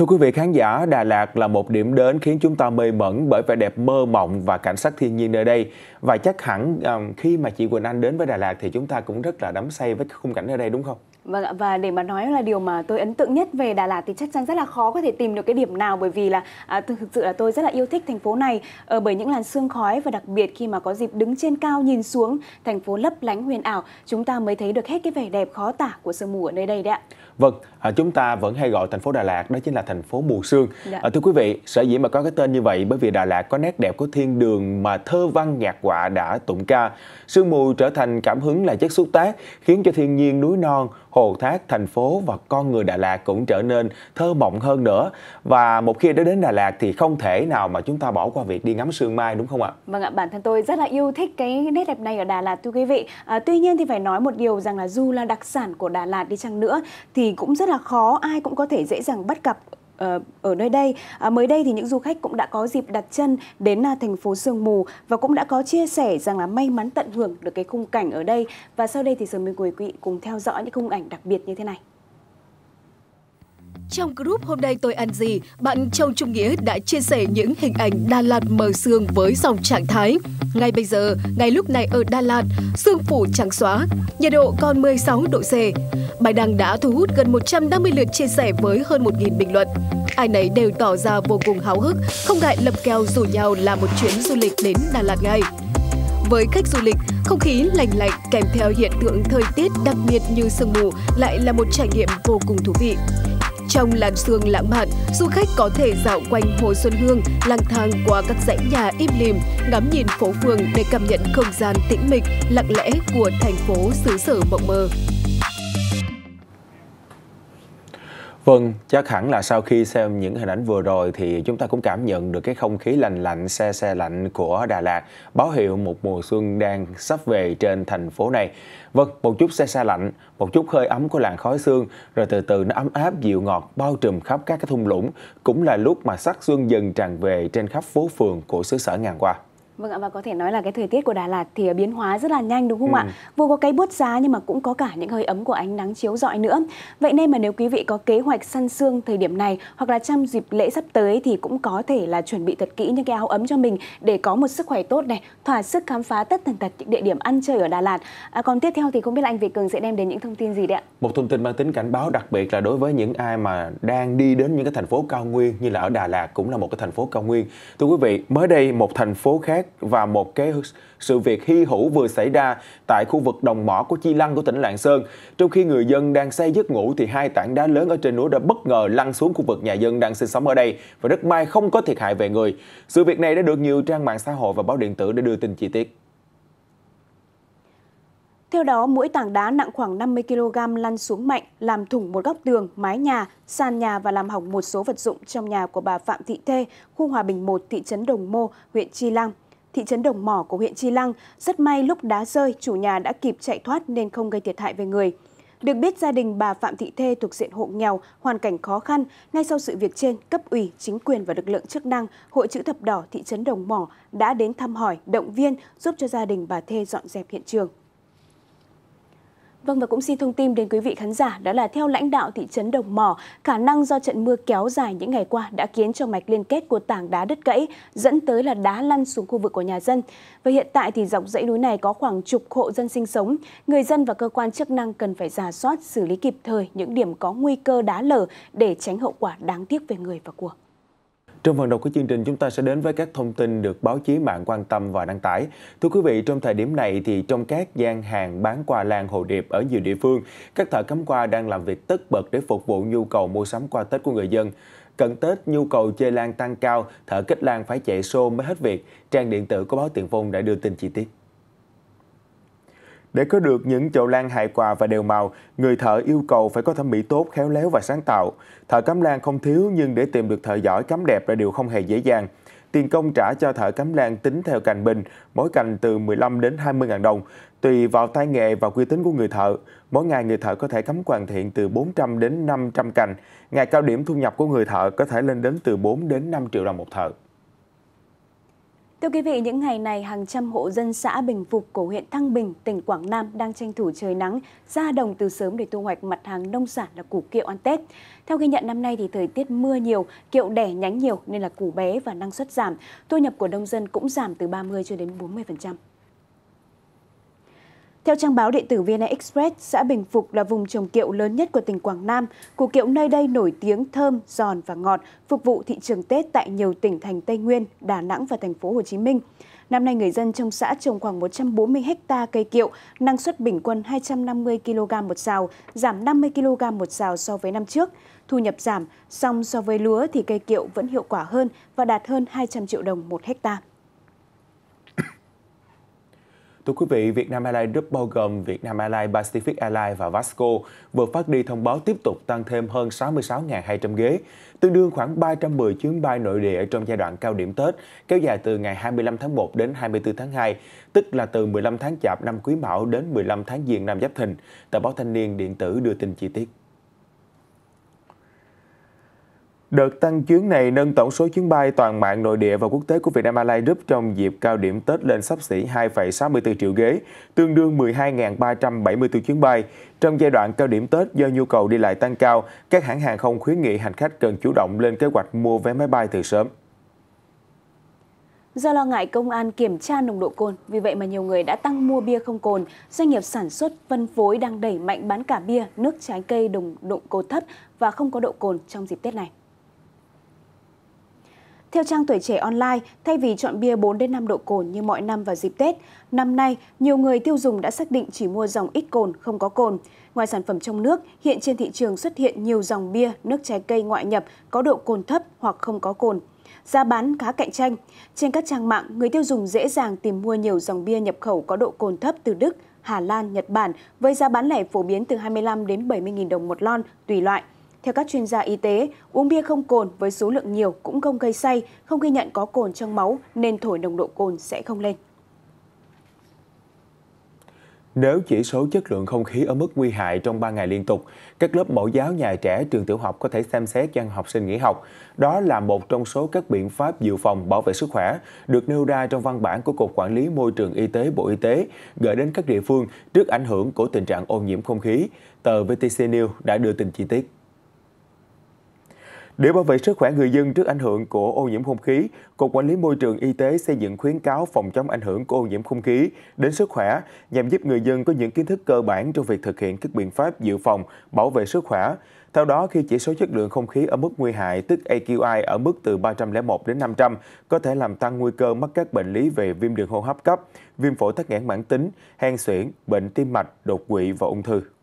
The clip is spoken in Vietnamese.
Thưa quý vị khán giả, Đà Lạt là một điểm đến khiến chúng ta mê mẩn bởi vẻ đẹp mơ mộng và cảnh sắc thiên nhiên nơi đây. Và chắc hẳn ờ, khi mà chị Quỳnh Anh đến với Đà Lạt thì chúng ta cũng rất là đắm say với khung cảnh ở đây đúng không? Vâng và để mà nói là điều mà tôi ấn tượng nhất về Đà Lạt thì chắc chắn rất là khó có thể tìm được cái điểm nào bởi vì là à, thực sự là tôi rất là yêu thích thành phố này à, bởi những làn sương khói và đặc biệt khi mà có dịp đứng trên cao nhìn xuống thành phố lấp lánh huyền ảo chúng ta mới thấy được hết cái vẻ đẹp khó tả của sương mù ở nơi đây đấy ạ. Vâng, à, chúng ta vẫn hay gọi thành phố Đà Lạt đó chính là thành phố mùa sương. Dạ. À, thưa quý vị, sở dĩ mà có cái tên như vậy bởi vì Đà Lạt có nét đẹp của thiên đường mà thơ văn nhạc họa đã tụng ca. Sương mù trở thành cảm hứng là chất xúc tác khiến cho thiên nhiên núi non, hồ thác, thành phố và con người Đà Lạt cũng trở nên thơ mộng hơn nữa. Và một khi đã đến Đà Lạt thì không thể nào mà chúng ta bỏ qua việc đi ngắm sương mai đúng không ạ? Vâng ạ, bản thân tôi rất là yêu thích cái nét đẹp này ở Đà Lạt thưa quý vị. À, tuy nhiên thì phải nói một điều rằng là dù là đặc sản của Đà Lạt đi chăng nữa thì cũng rất là khó, ai cũng có thể dễ dàng bắt gặp ờ, ở nơi đây. À, mới đây thì những du khách cũng đã có dịp đặt chân đến à, thành phố Sương Mù và cũng đã có chia sẻ rằng là may mắn tận hưởng được cái khung cảnh ở đây. Và sau đây thì Sương Minh quý vị cùng theo dõi những khung ảnh đặc biệt như thế này. Trong group hôm nay tôi ăn gì, bạn Châu Trung Nghĩa đã chia sẻ những hình ảnh Đà Lạt mờ sương với dòng trạng thái. Ngay bây giờ, ngay lúc này ở Đà Lạt, sương phủ trắng xóa, nhiệt độ còn 16 độ C. Bài đăng đã thu hút gần 150 lượt chia sẻ với hơn 1.000 bình luận. Ai nấy đều tỏ ra vô cùng háo hức, không ngại lập kèo rủ nhau làm một chuyến du lịch đến Đà Lạt ngay. Với khách du lịch, không khí lành lạnh kèm theo hiện tượng thời tiết đặc biệt như sương mù lại là một trải nghiệm vô cùng thú vị. Trong làn sương lãng mạn, du khách có thể dạo quanh Hồ Xuân Hương, lang thang qua các dãy nhà im lìm, ngắm nhìn phố phường để cảm nhận không gian tĩnh mịch, lặng lẽ của thành phố xứ sở mộng mơ. Vâng, chắc hẳn là sau khi xem những hình ảnh vừa rồi thì chúng ta cũng cảm nhận được cái không khí lành lạnh, xe xe lạnh của Đà Lạt, báo hiệu một mùa xuân đang sắp về trên thành phố này. Vâng, một chút xe xe lạnh, một chút hơi ấm của làn khói sương, rồi từ từ nó ấm áp, dịu ngọt, bao trùm khắp các cái thung lũng, cũng là lúc mà sắc xuân dần tràn về trên khắp phố phường của xứ sở ngàn qua. Vâng ạ và có thể nói là cái thời tiết của Đà Lạt thì biến hóa rất là nhanh đúng không ừ. ạ? Vừa có cái bút giá nhưng mà cũng có cả những hơi ấm của ánh nắng chiếu rọi nữa. Vậy nên mà nếu quý vị có kế hoạch săn sương thời điểm này hoặc là trong dịp lễ sắp tới thì cũng có thể là chuẩn bị thật kỹ những cái áo ấm cho mình để có một sức khỏe tốt này, thỏa sức khám phá tất tần tật những địa điểm ăn chơi ở Đà Lạt. À, còn tiếp theo thì không biết là anh Việt Cường sẽ đem đến những thông tin gì đấy ạ? Một thông tin mang tính cảnh báo đặc biệt là đối với những ai mà đang đi đến những cái thành phố cao nguyên như là ở Đà Lạt cũng là một cái thành phố cao nguyên. Thưa quý vị, mới đây một thành phố khác và một cái sự việc hy hữu vừa xảy ra tại khu vực đồng mỏ của Chi Lăng của tỉnh Lạng Sơn. Trong khi người dân đang say giấc ngủ thì hai tảng đá lớn ở trên núi đã bất ngờ lăn xuống khu vực nhà dân đang sinh sống ở đây và rất may không có thiệt hại về người. Sự việc này đã được nhiều trang mạng xã hội và báo điện tử để đưa tin chi tiết. Theo đó, mỗi tảng đá nặng khoảng 50 kg lăn xuống mạnh, làm thủng một góc tường, mái nhà, sàn nhà và làm hỏng một số vật dụng trong nhà của bà Phạm Thị Thê, khu Hòa Bình 1, thị trấn Đồng Mô, huyện Chi Lăng thị trấn Đồng Mỏ của huyện Chi Lăng, rất may lúc đá rơi, chủ nhà đã kịp chạy thoát nên không gây thiệt hại về người. Được biết, gia đình bà Phạm Thị Thê thuộc diện hộ nghèo, hoàn cảnh khó khăn. Ngay sau sự việc trên, cấp ủy, chính quyền và lực lượng chức năng, Hội chữ thập đỏ thị trấn Đồng Mỏ đã đến thăm hỏi, động viên, giúp cho gia đình bà Thê dọn dẹp hiện trường. Vâng và cũng xin thông tin đến quý vị khán giả đó là theo lãnh đạo thị trấn Đồng Mỏ, khả năng do trận mưa kéo dài những ngày qua đã khiến cho mạch liên kết của tảng đá đứt gãy, dẫn tới là đá lăn xuống khu vực của nhà dân. Và hiện tại thì dọc dãy núi này có khoảng chục hộ dân sinh sống. Người dân và cơ quan chức năng cần phải giả soát xử lý kịp thời những điểm có nguy cơ đá lở để tránh hậu quả đáng tiếc về người và của. Trong phần đầu của chương trình, chúng ta sẽ đến với các thông tin được báo chí mạng quan tâm và đăng tải. Thưa quý vị, trong thời điểm này thì trong các gian hàng bán quà lan hồ điệp ở nhiều địa phương, các thợ cắm qua đang làm việc tất bật để phục vụ nhu cầu mua sắm qua Tết của người dân. Cận Tết, nhu cầu chơi lan tăng cao, thợ kết lan phải chạy xô mới hết việc. Trang điện tử của báo Tiền Phong đã đưa tin chi tiết. Để có được những chậu lan hài quà và đều màu, người thợ yêu cầu phải có thẩm mỹ tốt, khéo léo và sáng tạo. Thợ cắm lan không thiếu nhưng để tìm được thợ giỏi cắm đẹp là điều không hề dễ dàng. Tiền công trả cho thợ cắm lan tính theo cành bình, mỗi cành từ 15 đến 20 ngàn đồng, tùy vào tay nghề và quy tính của người thợ. Mỗi ngày người thợ có thể cắm hoàn thiện từ 400 đến 500 cành. Ngày cao điểm thu nhập của người thợ có thể lên đến từ 4 đến 5 triệu đồng một thợ. Thưa quý vị, những ngày này hàng trăm hộ dân xã Bình Phục của huyện Thăng Bình, tỉnh Quảng Nam đang tranh thủ trời nắng ra đồng từ sớm để thu hoạch mặt hàng nông sản là củ kiệu ăn Tết. Theo ghi nhận năm nay thì thời tiết mưa nhiều, kiệu đẻ nhánh nhiều nên là củ bé và năng suất giảm, thu nhập của nông dân cũng giảm từ 30 cho đến 40%. Theo trang báo điện tử VN Express, xã Bình Phục là vùng trồng kiệu lớn nhất của tỉnh Quảng Nam. Củ kiệu nơi đây nổi tiếng thơm, giòn và ngọt, phục vụ thị trường Tết tại nhiều tỉnh thành Tây Nguyên, Đà Nẵng và thành phố Hồ Chí Minh. Năm nay người dân trong xã trồng khoảng 140 ha cây kiệu, năng suất bình quân 250 kg một xào, giảm 50 kg một xào so với năm trước. Thu nhập giảm, song so với lúa thì cây kiệu vẫn hiệu quả hơn và đạt hơn 200 triệu đồng một hectare. Thưa quý vị, Vietnam Airlines Group bao gồm Vietnam Airlines, Pacific Airlines và Vasco vừa phát đi thông báo tiếp tục tăng thêm hơn 66.200 ghế, tương đương khoảng 310 chuyến bay nội địa trong giai đoạn cao điểm Tết, kéo dài từ ngày 25 tháng 1 đến 24 tháng 2, tức là từ 15 tháng Chạp năm Quý Mão đến 15 tháng Giêng năm Giáp Thìn. Tờ báo Thanh niên điện tử đưa tin chi tiết. Đợt tăng chuyến này nâng tổng số chuyến bay toàn mạng nội địa và quốc tế của Vietnam Airlines Group trong dịp cao điểm Tết lên sắp xỉ 2,64 triệu ghế, tương đương 12.374 chuyến bay. Trong giai đoạn cao điểm Tết do nhu cầu đi lại tăng cao, các hãng hàng không khuyến nghị hành khách cần chủ động lên kế hoạch mua vé máy bay từ sớm. Do lo ngại công an kiểm tra nồng độ cồn, vì vậy mà nhiều người đã tăng mua bia không cồn. Doanh nghiệp sản xuất, phân phối đang đẩy mạnh bán cả bia, nước trái cây đồng độ cồn thấp và không có độ cồn trong dịp Tết này. Theo trang Tuổi Trẻ Online, thay vì chọn bia 4 đến 5 độ cồn như mọi năm vào dịp Tết, năm nay nhiều người tiêu dùng đã xác định chỉ mua dòng ít cồn, không có cồn. Ngoài sản phẩm trong nước, hiện trên thị trường xuất hiện nhiều dòng bia, nước trái cây ngoại nhập có độ cồn thấp hoặc không có cồn. Giá bán khá cạnh tranh. Trên các trang mạng, người tiêu dùng dễ dàng tìm mua nhiều dòng bia nhập khẩu có độ cồn thấp từ Đức, Hà Lan, Nhật Bản với giá bán lẻ phổ biến từ 25 đến 70.000 đồng một lon tùy loại. Theo các chuyên gia y tế, uống bia không cồn với số lượng nhiều cũng không gây say, không ghi nhận có cồn trong máu nên thổi nồng độ cồn sẽ không lên. Nếu chỉ số chất lượng không khí ở mức nguy hại trong 3 ngày liên tục, các lớp mẫu giáo nhà trẻ trường tiểu học có thể xem xét cho học sinh nghỉ học. Đó là một trong số các biện pháp dự phòng bảo vệ sức khỏe được nêu ra trong văn bản của Cục Quản lý Môi trường Y tế Bộ Y tế gửi đến các địa phương trước ảnh hưởng của tình trạng ô nhiễm không khí. Tờ VTC News đã đưa tin chi tiết. Để bảo vệ sức khỏe người dân trước ảnh hưởng của ô nhiễm không khí, Cục Quản lý Môi trường Y tế xây dựng khuyến cáo phòng chống ảnh hưởng của ô nhiễm không khí đến sức khỏe nhằm giúp người dân có những kiến thức cơ bản trong việc thực hiện các biện pháp dự phòng, bảo vệ sức khỏe. Theo đó, khi chỉ số chất lượng không khí ở mức nguy hại, tức AQI, ở mức từ 301 đến 500, có thể làm tăng nguy cơ mắc các bệnh lý về viêm đường hô hấp cấp, viêm phổi tắc nghẽn mãn tính, hen suyễn, bệnh tim mạch, đột quỵ và ung thư.